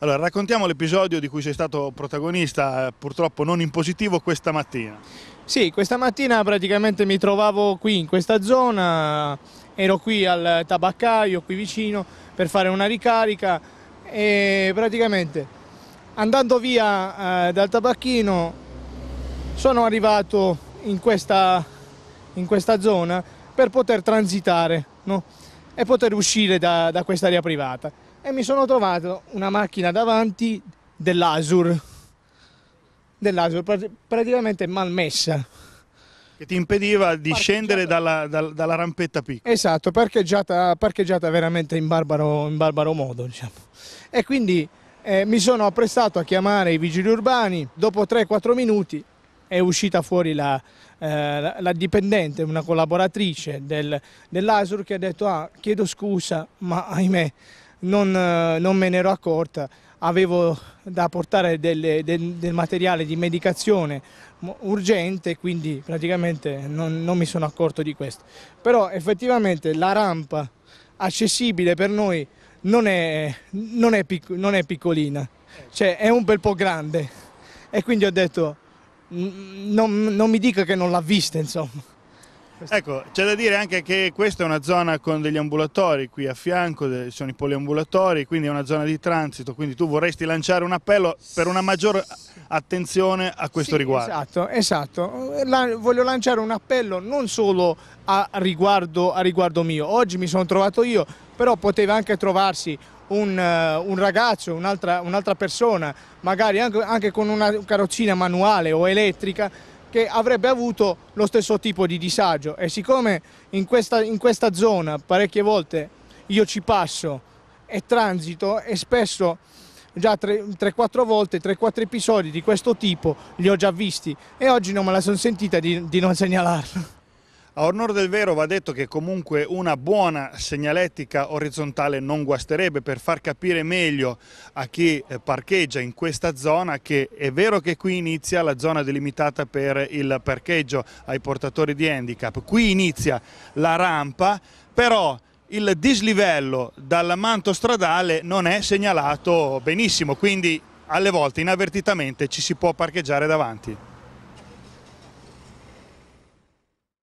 Allora, raccontiamo l'episodio di cui sei stato protagonista, eh, purtroppo non in positivo, questa mattina. Sì, questa mattina praticamente mi trovavo qui in questa zona, ero qui al tabaccaio, qui vicino, per fare una ricarica e praticamente andando via eh, dal tabacchino sono arrivato in questa, in questa zona per poter transitare no? e poter uscire da, da quest'area privata e mi sono trovato una macchina davanti dell'Asur, dell'Asur praticamente malmessa. Che ti impediva di scendere dalla, dalla, rampetta piccola. Esatto, parcheggiata, parcheggiata veramente in barbaro, in barbaro modo. Diciamo. E quindi eh, mi sono apprestato a chiamare i vigili urbani, dopo 3-4 minuti è uscita fuori la, eh, la dipendente, una collaboratrice del, dell'Asur che ha detto ah, chiedo scusa ma ahimè non, eh, non me ne ero accorta, avevo da portare delle, del, del, materiale di medicazione urgente, quindi praticamente non, non mi sono accorto di questo. Però effettivamente la rampa accessibile per noi non è, non è, picco, non è piccolina, cioè è un bel po' grande e quindi ho detto non, non mi dica che non l'ha vista insomma. Ecco, c'è da dire anche che questa è una zona con degli ambulatori, qui a fianco sono i poliambulatori, quindi è una zona di transito, quindi tu vorresti lanciare un appello per una maggior attenzione a questo sì, riguardo. Esatto, esatto. La, voglio lanciare un appello non solo a riguardo, a riguardo mio, oggi mi sono trovato io, però poteva anche trovarsi un, eh, un, ragazzo, un'altra, un persona, magari anche, anche con una carrozzina manuale o elettrica, che avrebbe avuto lo stesso tipo di disagio e siccome in questa, in questa zona parecchie volte io ci passo e transito e spesso già 3-4 volte, 3-4 episodi di questo tipo li ho già visti e oggi non me la sono sentita di, di non segnalarlo. A onor del vero va detto che comunque una buona segnalettica orizzontale non guasterebbe per far capire meglio a chi eh, parcheggia in questa zona che è vero che qui inizia la zona delimitata per il parcheggio ai portatori di handicap, qui inizia la rampa, però il dislivello dal manto stradale non è segnalato benissimo, quindi alle volte inavvertitamente ci si può parcheggiare davanti.